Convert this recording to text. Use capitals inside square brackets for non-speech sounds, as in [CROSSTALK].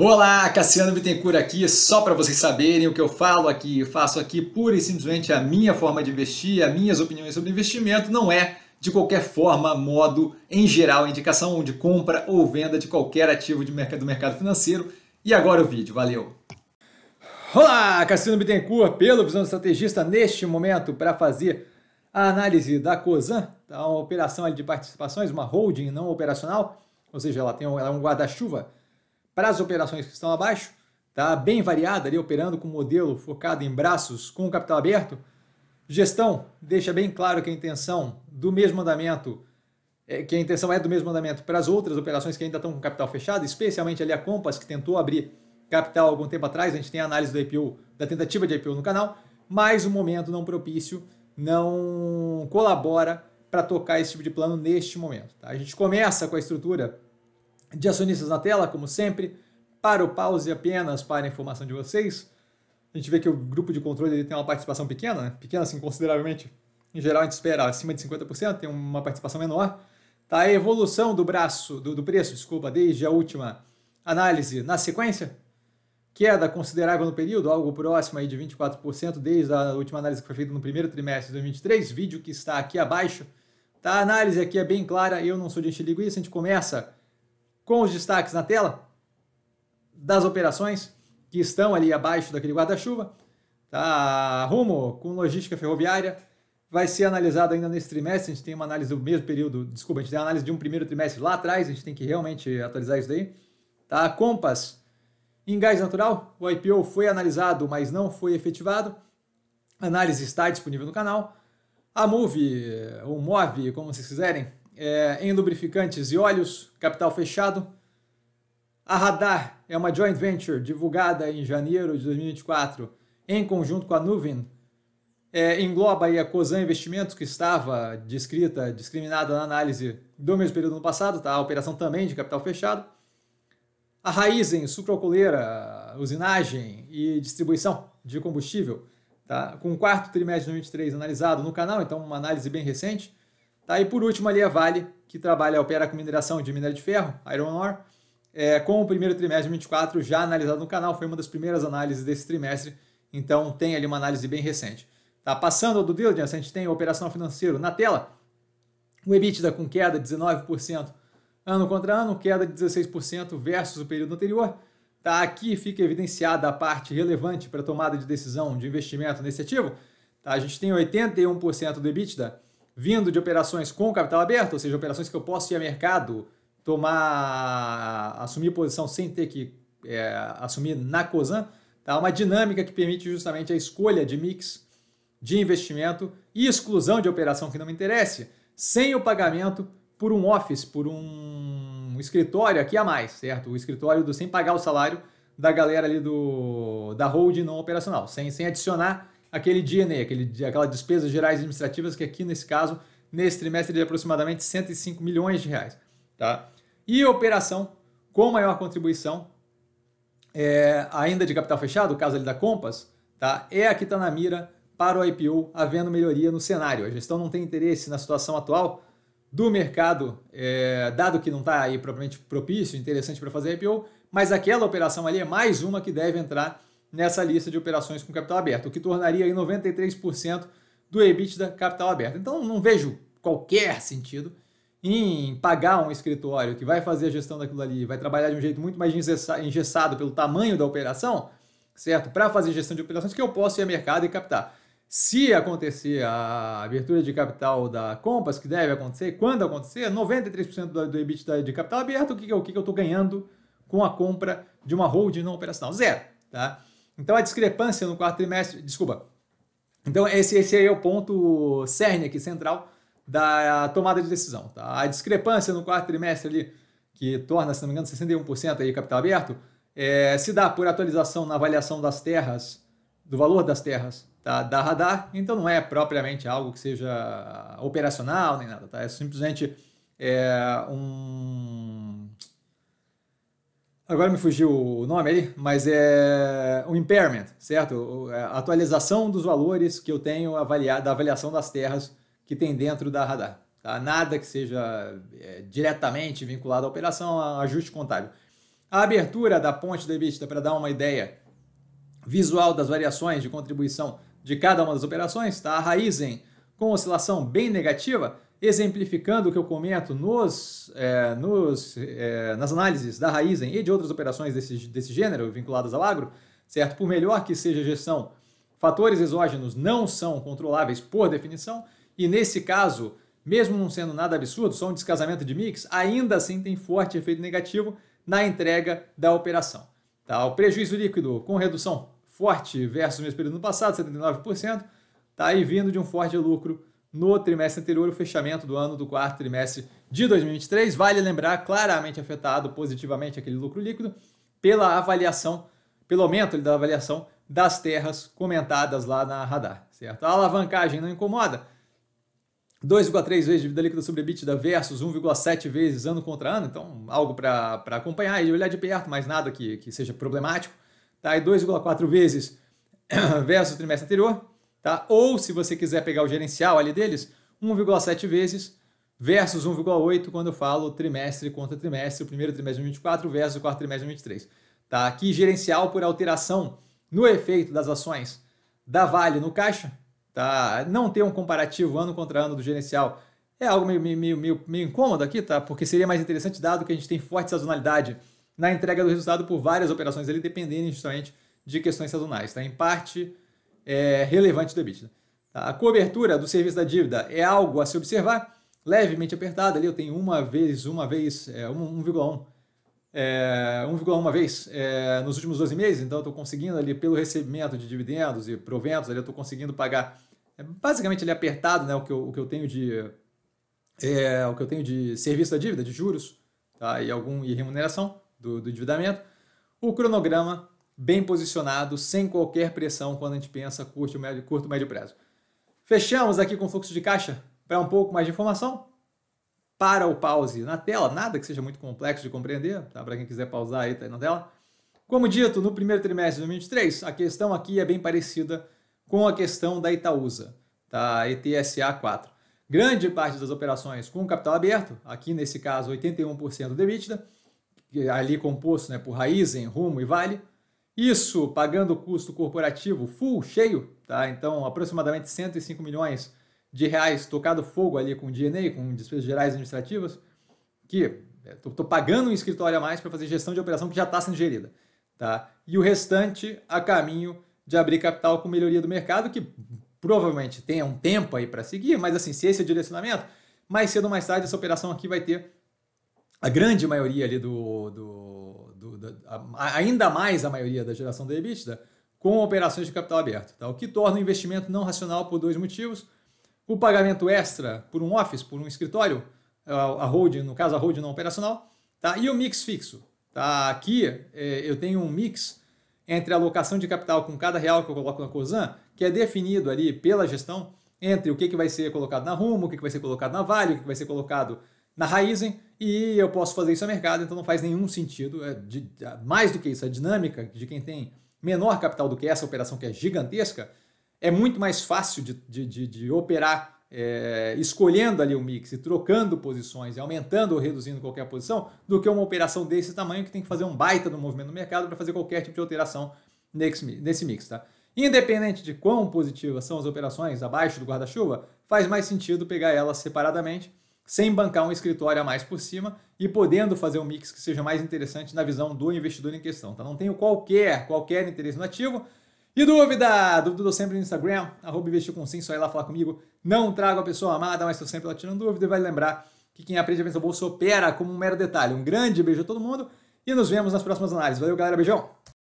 Olá, Cassiano Bittencourt aqui, só para vocês saberem o que eu falo aqui, eu faço aqui pura e simplesmente a minha forma de investir, as minhas opiniões sobre investimento, não é de qualquer forma, modo, em geral, indicação de compra ou venda de qualquer ativo de mercado, do mercado financeiro. E agora o vídeo, valeu! Olá, Cassiano Bittencourt, pelo Visão Estrategista, neste momento para fazer a análise da COSAN, tá uma operação de participações, uma holding não operacional, ou seja, ela tem um, ela é um guarda-chuva para as operações que estão abaixo, tá? bem variada ali, operando com modelo focado em braços com capital aberto. Gestão deixa bem claro que a intenção do mesmo andamento, é, que a intenção é do mesmo andamento para as outras operações que ainda estão com capital fechado, especialmente ali a Compass, que tentou abrir capital algum tempo atrás, a gente tem a análise do IPO, da tentativa de IPO no canal, mas o momento não propício não colabora para tocar esse tipo de plano neste momento. Tá? A gente começa com a estrutura de acionistas na tela, como sempre. Para o pause apenas para a informação de vocês. A gente vê que o grupo de controle ele tem uma participação pequena, né? pequena assim, consideravelmente. Em geral a gente espera acima de 50%, tem uma participação menor. Tá a evolução do braço, do, do preço, desculpa, desde a última análise na sequência. Queda considerável no período, algo próximo aí de 24% desde a última análise que foi feita no primeiro trimestre de 2023, vídeo que está aqui abaixo. Tá? A análise aqui é bem clara, eu não sou de encher linguiça, a gente começa com os destaques na tela das operações que estão ali abaixo daquele guarda-chuva. Tá, rumo com logística ferroviária. Vai ser analisado ainda nesse trimestre. A gente tem uma análise do mesmo período. Desculpa, a gente tem uma análise de um primeiro trimestre lá atrás. A gente tem que realmente atualizar isso daí. Tá, Compass em gás natural. O IPO foi analisado, mas não foi efetivado. A análise está disponível no canal. A Move, ou Move, como vocês quiserem, é, em lubrificantes e óleos, capital fechado. A Radar é uma joint venture divulgada em janeiro de 2024 em conjunto com a Nuvin. É, engloba a Cosan Investimentos, que estava descrita, discriminada na análise do mesmo período no passado, tá? a operação também de capital fechado. A Raizen, sucrocoleira, usinagem e distribuição de combustível, tá? com o quarto trimestre de 2023 analisado no canal, então uma análise bem recente. Tá? E por último ali a Vale, que trabalha, opera com mineração de minério de ferro, iron ore, é, com o primeiro trimestre de 24 já analisado no canal, foi uma das primeiras análises desse trimestre, então tem ali uma análise bem recente. Tá? Passando ao do diligence, a gente tem a operação financeira na tela, o EBITDA com queda de 19% ano contra ano, queda de 16% versus o período anterior. Tá? Aqui fica evidenciada a parte relevante para a tomada de decisão de investimento nesse ativo. Tá? A gente tem 81% do EBITDA vindo de operações com capital aberto, ou seja, operações que eu posso ir a mercado, tomar, assumir posição sem ter que é, assumir na COSAN, tá? uma dinâmica que permite justamente a escolha de mix de investimento e exclusão de operação que não me interessa, sem o pagamento por um office, por um escritório aqui a mais, certo? O escritório do sem pagar o salário da galera ali do da holding não operacional, sem, sem adicionar aquele DNA, né, aquele, aquelas despesas gerais administrativas que aqui nesse caso, nesse trimestre de aproximadamente 105 milhões de reais. Tá? E operação com maior contribuição, é, ainda de capital fechado, o caso ali da Compass, tá? é a que está na mira para o IPO, havendo melhoria no cenário. A gestão não tem interesse na situação atual do mercado, é, dado que não está aí propriamente propício, interessante para fazer IPO, mas aquela operação ali é mais uma que deve entrar nessa lista de operações com capital aberto, o que tornaria 93% do EBITDA capital aberto. Então não vejo qualquer sentido em pagar um escritório que vai fazer a gestão daquilo ali, vai trabalhar de um jeito muito mais engessado pelo tamanho da operação, certo? Para fazer gestão de operações que eu posso ir ao mercado e captar. Se acontecer a abertura de capital da Compass, que deve acontecer, quando acontecer, 93% do EBITDA de capital aberto, o que, o que eu estou ganhando com a compra de uma holding não operacional? Zero, tá? Então a discrepância no quarto trimestre, desculpa. Então esse, esse aí é o ponto cerne aqui, central da tomada de decisão. Tá? A discrepância no quarto trimestre ali, que torna, se não me engano, 61% aí capital aberto, é, se dá por atualização na avaliação das terras, do valor das terras tá? da radar, então não é propriamente algo que seja operacional nem nada, tá? É simplesmente é, um Agora me fugiu o nome ali, mas é o impairment, certo? É, a atualização dos valores que eu tenho avaliado, da avaliação das terras que tem dentro da radar. Tá? Nada que seja é, diretamente vinculado à operação, a ajuste contábil. A abertura da ponte da vista para dar uma ideia visual das variações de contribuição de cada uma das operações, tá? a Raizen com oscilação bem negativa, exemplificando o que eu comento nos, é, nos, é, nas análises da Raizen e de outras operações desse, desse gênero vinculadas ao agro, certo? Por melhor que seja a gestão, fatores exógenos não são controláveis por definição, e nesse caso, mesmo não sendo nada absurdo, só um descasamento de mix, ainda assim tem forte efeito negativo na entrega da operação. Tá? O prejuízo líquido com redução forte versus o mesmo período no passado, 79%, está aí vindo de um forte lucro no trimestre anterior, o fechamento do ano do quarto trimestre de 2023. Vale lembrar, claramente afetado positivamente aquele lucro líquido pela avaliação, pelo aumento da avaliação das terras comentadas lá na radar, certo? A alavancagem não incomoda. 2,3 vezes dívida líquida sobre EBITDA versus 1,7 vezes ano contra ano, então algo para acompanhar e olhar de perto, mas nada que, que seja problemático. Tá? E 2,4 vezes [CLEARS THROAT] versus o trimestre anterior, tá? Ou se você quiser pegar o gerencial ali deles, 1,7 vezes versus 1,8 quando eu falo trimestre contra trimestre, o primeiro trimestre de 2024 versus o quarto trimestre de 2023. Tá? Aqui gerencial por alteração no efeito das ações da Vale no caixa, tá? Não ter um comparativo ano contra ano do gerencial é algo meio, meio, meio, meio incômodo aqui, tá? Porque seria mais interessante dado que a gente tem forte sazonalidade na entrega do resultado por várias operações ali, dependendo justamente de questões sazonais, tá? Em parte é, relevantes do EBITDA. Né? Tá? A cobertura do serviço da dívida é algo a se observar, levemente apertada ali, eu tenho uma vez, uma vez, é, 1,1. É, 1,1 vez é, nos últimos 12 meses, então eu estou conseguindo ali pelo recebimento de dividendos e proventos, ali eu estou conseguindo pagar é, basicamente ali apertado né, o, que eu, o que eu tenho de é, o que eu tenho de serviço da dívida, de juros tá, e algum e remuneração do, do endividamento. O cronograma bem posicionado, sem qualquer pressão quando a gente pensa curto, médio, curto, médio prazo. Fechamos aqui com fluxo de caixa. Para um pouco mais de informação, para o pause na tela, nada que seja muito complexo de compreender, tá? para quem quiser pausar aí, tá aí na tela. Como dito, no primeiro trimestre de 2023, a questão aqui é bem parecida com a questão da Itaúsa, tá? ETSA 4. Grande parte das operações com capital aberto, aqui nesse caso 81% do EBITDA, é ali composto né, por Raizen, Rumo e Vale, isso pagando o custo corporativo full, cheio, tá? Então, aproximadamente 105 milhões de reais tocado fogo ali com DNA, com despesas gerais administrativas, que estou é, pagando um escritório a mais para fazer gestão de operação que já está sendo gerida. Tá? E o restante a caminho de abrir capital com melhoria do mercado, que provavelmente tenha um tempo aí para seguir, mas assim, se esse é o direcionamento, mais cedo ou mais tarde essa operação aqui vai ter a grande maioria ali do, do do, da, a, ainda mais a maioria da geração da EBITDA, com operações de capital aberto, tá? o que torna o investimento não racional por dois motivos. O pagamento extra por um office, por um escritório, a holding, no caso a holding não operacional, tá? e o mix fixo. Tá? Aqui é, eu tenho um mix entre a alocação de capital com cada real que eu coloco na COSAN, que é definido ali pela gestão, entre o que, que vai ser colocado na Rumo, o que, que vai ser colocado na Vale, o que, que vai ser colocado na raiz e eu posso fazer isso a mercado, então não faz nenhum sentido. É de, mais do que isso, a dinâmica de quem tem menor capital do que essa operação, que é gigantesca, é muito mais fácil de, de, de, de operar é, escolhendo ali o mix e trocando posições e aumentando ou reduzindo qualquer posição do que uma operação desse tamanho que tem que fazer um baita no movimento no mercado para fazer qualquer tipo de alteração nesse, nesse mix, tá? Independente de quão positivas são as operações abaixo do guarda-chuva, faz mais sentido pegar elas separadamente sem bancar um escritório a mais por cima e podendo fazer um mix que seja mais interessante na visão do investidor em questão. Tá? Não tenho qualquer, qualquer interesse no ativo. E dúvida? Dúvida eu sempre no Instagram, arroba investir com sim, só ir lá falar comigo. Não trago a pessoa amada, mas estou sempre lá tirando dúvida e vai lembrar que quem aprende a pensar bolsa opera como um mero detalhe. Um grande beijo a todo mundo e nos vemos nas próximas análises. Valeu, galera. Beijão!